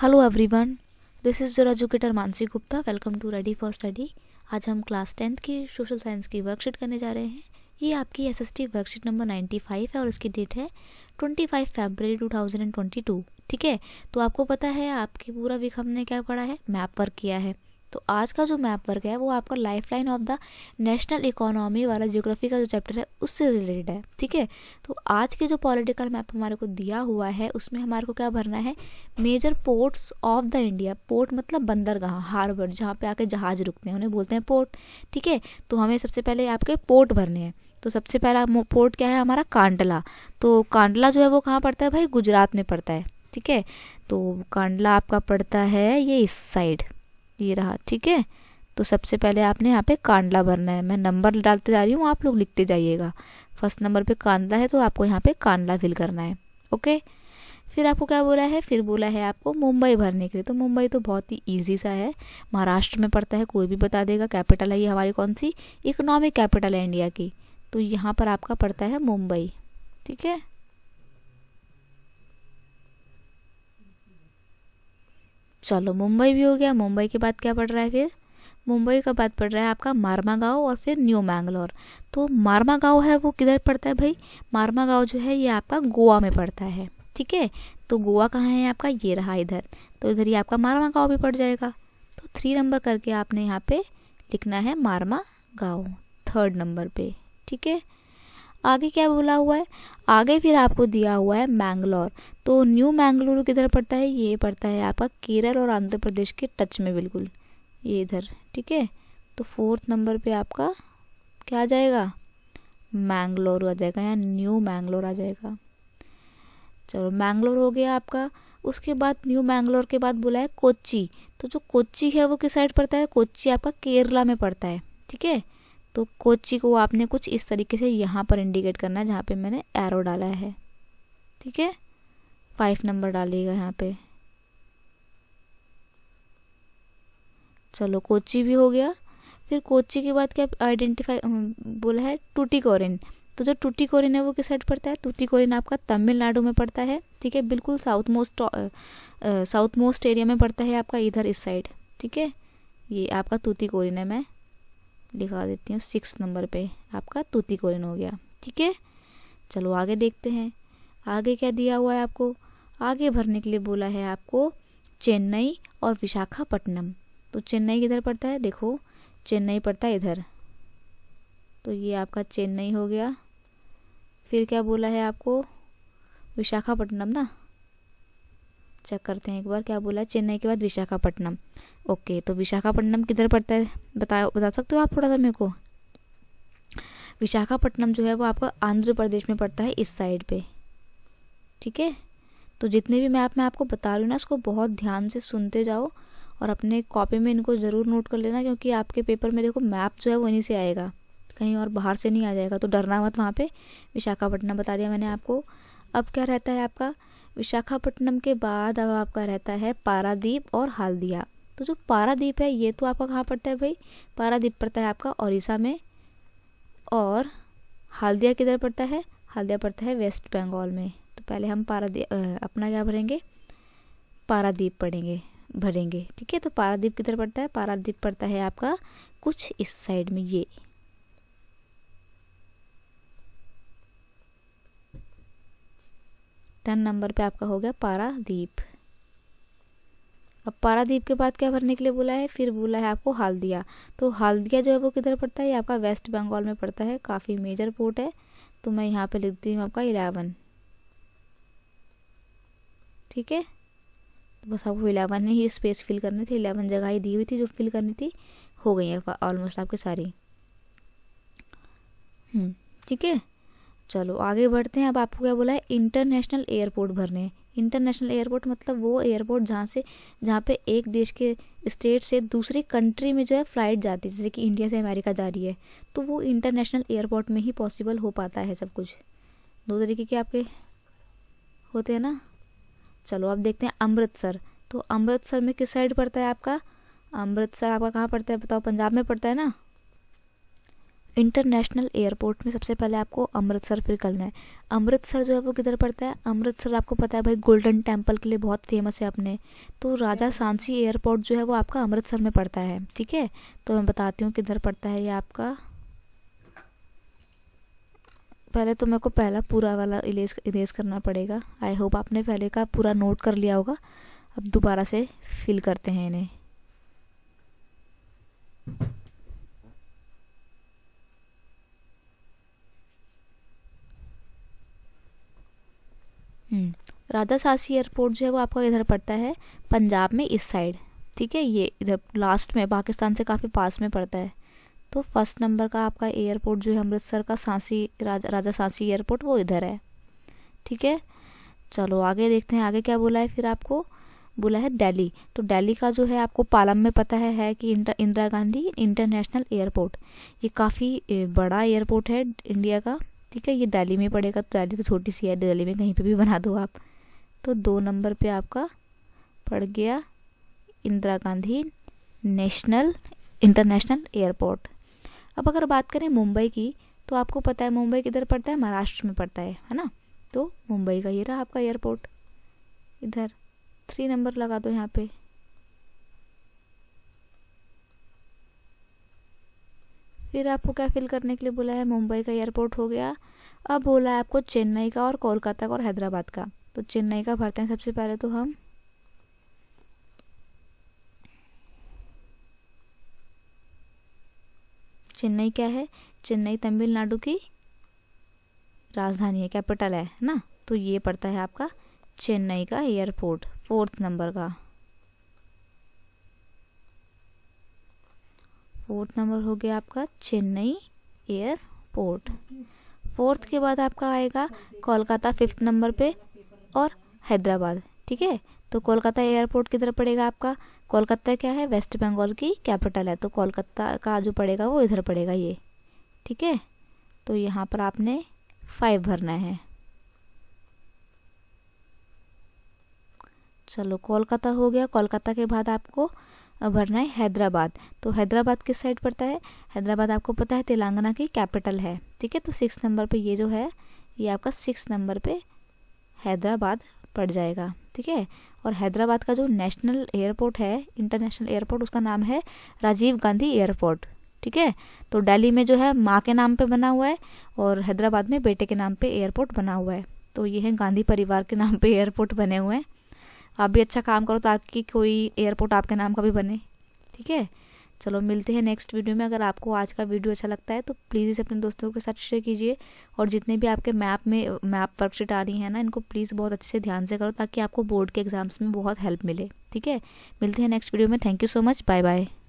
hello everyone this is your educator Mansi Gupta welcome to ready for study आज हम class tenth की social science की worksheet करने जा रहे हैं ये आपकी SST worksheet number ninety five है और इसकी डेट है twenty five two thousand and twenty two ठीक है तो आपको पता है आपकी पूरा वीक हमने क्या पढ़ा है मैप वर्क किया है तो आज का जो मैप वर्क है वो आपका lifeline of the national economy वाला जियोग्राफी का जो चैप्टर है उससे रिलेटेड है ठीक है तो आज के जो पॉलिटिकल मैप हमारे को दिया हुआ है उसमें हमारे को क्या भरना है major ports of the India port मतलब बंदरगाह हार्बर जहाँ पे आके जहाज रुकते हैं उन्हें बोलते हैं पोर्ट ठीक है तो हमें सबसे पहले आपके पोर्ट भरने हैं तो सबसे पहला पोर्ट क्या है हमारा कांडला तो कांडला जो है वो कहाँ पड़ता है भाई गुजरात में पड़ता है ठीक है तो कांडला आपका पड़ता है ये इस साइड ये रहा ठीक है तो सबसे पहले आपने यहाँ पे कांडला भरना है मैं नंबर डालते जा रही हूँ आप लोग लिखते जाइएगा फर्स्ट नंबर पे कांडला है तो आपको यहाँ पे कांडला फिल करना है ओके फिर आपको क्या बोला है फिर बोला है आपको मुंबई भरने के लिए तो मुंबई तो बहुत ही ईजी सा है महाराष्ट्र में पड़ता है कोई भी बता देगा कैपिटल है ये हमारी कौन सी इकोनॉमिक कैपिटल है इंडिया की तो यहाँ पर आपका पड़ता है मुंबई ठीक है चलो मुंबई भी हो गया मुंबई के बाद क्या पड़ रहा है फिर मुंबई का बात पड़ रहा है आपका मारमा गाँव और फिर न्यू मैंगलोर तो मारमा गाँव है वो किधर पड़ता है भाई मारमा गाँव जो है ये आपका गोवा में पड़ता है ठीक है तो गोवा कहाँ है आपका ये रहा इधर तो इधर ही आपका मारमा गाँव भी पड़ जाएगा तो थ्री नंबर करके आपने यहाँ पे लिखना है मारमा गाँव थर्ड नंबर पे ठीक है आगे क्या बोला हुआ है आगे फिर आपको दिया हुआ है मैंगलोर तो न्यू मैंगलुरु किधर पड़ता है ये पड़ता है आपका केरल और आंध्र प्रदेश के टच में बिल्कुल ये इधर ठीक है तो फोर्थ नंबर पे आपका क्या आ जाएगा मैंगलोर आ जाएगा या न्यू मैंगलोर आ जाएगा चलो मैंगलोर हो गया आपका उसके बाद न्यू मैंगलोर के बाद बोला है कोच्ची तो जो कोच्ची है वो किस साइड पड़ता है कोच्ची आपका केरला में पड़ता है ठीक है तो कोच्ची को आपने कुछ इस तरीके से यहाँ पर इंडिकेट करना है जहाँ पे मैंने एरो डाला है ठीक है फाइव नंबर डालिएगा यहाँ पे चलो कोची भी हो गया फिर कोची के बाद क्या आइडेंटिफाई बोला है टूटीकोरिन तो जो टूटीकोरिन है वो किस साइड पड़ता है टूटीकोरिन आपका तमिलनाडु में पड़ता है ठीक है बिल्कुल south most south most area में पड़ता है आपका इधर इस साइड ठीक है ये आपका तूतीकोरिन है मैं लिखा देती हूँ सिक्स नंबर पे आपका तूतीकोरिन हो गया ठीक है चलो आगे देखते हैं आगे क्या दिया हुआ है आपको आगे भरने के लिए बोला है आपको चेन्नई और विशाखापट्टनम तो चेन्नई किधर पड़ता है देखो चेन्नई पड़ता है इधर तो ये आपका चेन्नई हो गया फिर क्या बोला है आपको विशाखापट्टनम ना चेक करते हैं एक बार क्या बोला चेन्नई के बाद विशाखापट्टनम ओके तो विशाखापट्टनम किधर पड़ता है बता बता सकते हो आप थोड़ा सा मेरे को विशाखापट्टनम जो है वो आपका आंध्र प्रदेश में पड़ता है इस साइड पे ठीक है तो जितने भी मैप मैं आपको बता रही हूँ ना इसको बहुत ध्यान से सुनते जाओ और अपने कॉपी में इनको ज़रूर नोट कर लेना क्योंकि आपके पेपर में देखो मैप जो है वो इन्हीं से आएगा कहीं और बाहर से नहीं आ जाएगा तो डरना मत वहाँ पे विशाखापट्टनम बता दिया मैंने आपको अब क्या रहता है आपका विशाखापट्टनम के बाद अब आपका रहता है पारादीप और हालदिया तो जो पारादीप है ये तो आपका कहाँ पड़ता है भाई पारादीप पड़ता है आपका ओरिसा में और हालदिया किधर पड़ता है हल्दिया पड़ता है वेस्ट बंगाल में तो पहले हम पारादीप अपना क्या भरेंगे पारादीप पढ़ेंगे भरेंगे ठीक है तो पारादीप किधर पड़ता है पारादीप पड़ता है आपका कुछ इस साइड में ये टन नंबर पे आपका हो गया पारादीप अब पारादीप के बाद क्या भरने के लिए बोला है फिर बोला है आपको हल्दिया तो हाल्दिया जो है वो किधर पड़ता है ये आपका वेस्ट बंगाल में पड़ता है काफ़ी मेजर पोर्ट है तो मैं यहाँ पे लिखती हूँ आपका इलेवन ठीक है तो बस आपको इलेवन ही स्पेस फिल करनी थी इलेवन जगह ही दी हुई थी जो फिल करनी थी हो गई है ऑलमोस्ट आपकी सारी हम्म, ठीक है चलो आगे बढ़ते हैं अब आपको क्या बोला है इंटरनेशनल एयरपोर्ट भरने इंटरनेशनल एयरपोर्ट मतलब वो एयरपोर्ट जहाँ से जहाँ पे एक देश के स्टेट से दूसरे कंट्री में जो है फ़्लाइट जाती है जैसे कि इंडिया से अमेरिका जा रही है तो वो इंटरनेशनल एयरपोर्ट में ही पॉसिबल हो पाता है सब कुछ दो तरीके के आपके होते हैं ना चलो आप देखते हैं अमृतसर तो अमृतसर में किस साइड पड़ता है आपका अमृतसर आपका कहाँ पड़ता है बताओ पंजाब में पड़ता है ना इंटरनेशनल एयरपोर्ट में सबसे पहले आपको अमृतसर फिर करना है अमृतसर जो है वो किधर पड़ता है अमृतसर आपको पता है भाई गोल्डन टेम्पल के लिए बहुत फेमस है अपने तो राजा सांसी एयरपोर्ट जो है वो आपका अमृतसर में पड़ता है ठीक है तो मैं बताती हूँ किधर पड़ता है ये आपका पहले तो मेरे को पहला पूरा वाला इरेज इरेज करना पड़ेगा आई होप आपने पहले का पूरा नोट कर लिया होगा अब दोबारा से फिल करते हैं इन्हें राधा सासी एयरपोर्ट जो है वो आपका इधर पड़ता है पंजाब में इस साइड ठीक है ये इधर लास्ट में पाकिस्तान से काफ़ी पास में पड़ता है तो फर्स्ट नंबर का आपका एयरपोर्ट जो है अमृतसर का सांसी राजा राजा सांसी एयरपोर्ट वो इधर है ठीक है चलो आगे देखते हैं आगे क्या बोला है फिर आपको बोला है दिल्ली तो दिल्ली का जो है आपको पालम में पता है, है कि इंदिरा गांधी इंटरनेशनल एयरपोर्ट ये काफ़ी बड़ा एयरपोर्ट है इंडिया का ठीक है ये दिल्ली में पड़ेगा तो दिल्ली तो छोटी सी है दिल्ली में कहीं पे भी बना दो आप तो दो नंबर पे आपका पड़ गया Indira Gandhi national international airport अब अगर बात करें मुंबई की तो आपको पता है मुंबई किधर पड़ता है महाराष्ट्र में पड़ता है है ना तो मुंबई का ये रहा आपका एयरपोर्ट इधर थ्री नंबर लगा दो यहाँ पे फिर आपको क्या फिल करने के लिए बोला है मुंबई का एयरपोर्ट हो गया अब बोला है आपको चेन्नई का और कोलकाता का और हैदराबाद का तो चेन्नई का भरते हैं सबसे पहले तो हम चेन्नई क्या है चेन्नई तमिलनाडु की राजधानी है कैपिटल है ना तो ये पड़ता है आपका चेन्नई का एयरपोर्ट फोर्थ नंबर का फोर्थ नंबर हो गया आपका चेन्नई एयरपोर्ट फोर्थ के बाद आपका आएगा कोलकाता फिफ्थ नंबर पे और हैदराबाद ठीक है तो कोलकाता एयरपोर्ट किधर पड़ेगा आपका कोलकाता क्या है वेस्ट बंगाल की कैपिटल है तो कोलकाता का जो पड़ेगा वो इधर पड़ेगा ये ठीक है तो यहाँ पर आपने फाइव भरना है चलो कोलकाता हो गया कोलकाता के बाद आपको भरना है हैदराबाद तो हैदराबाद किस साइड पड़ता है हैदराबाद आपको पता है तेलंगाना की कैपिटल है ठीक है तो सिक्स नंबर पे ये जो है ये आपका सिक्स नंबर पे हैदराबाद पड़ जाएगा ठीक है और हैदराबाद का जो नेशनल एयरपोर्ट है इंटरनेशनल एयरपोर्ट उसका नाम है राजीव गांधी एयरपोर्ट ठीक है तो दिल्ली में जो है माँ के नाम पे बना हुआ है और हैदराबाद में बेटे के नाम पे एयरपोर्ट बना हुआ है तो ये है गांधी परिवार के नाम पे एयरपोर्ट बने हुए हैं आप भी अच्छा काम करो ताकि कोई एयरपोर्ट आपके नाम का भी बने ठीक है चलो मिलते हैं नेक्स्ट वीडियो में अगर आपको आज का वीडियो अच्छा लगता है तो प्लीज़ इसे अपने दोस्तों के साथ शेयर कीजिए और जितने भी आपके मैप में मैप वर्कशीट आ रही है ना इनको प्लीज़ बहुत अच्छे से ध्यान से करो ताकि आपको बोर्ड के एग्जाम्स में बहुत हेल्प मिले ठीक है मिलते हैं नेक्स्ट वीडियो में thank you so much bye bye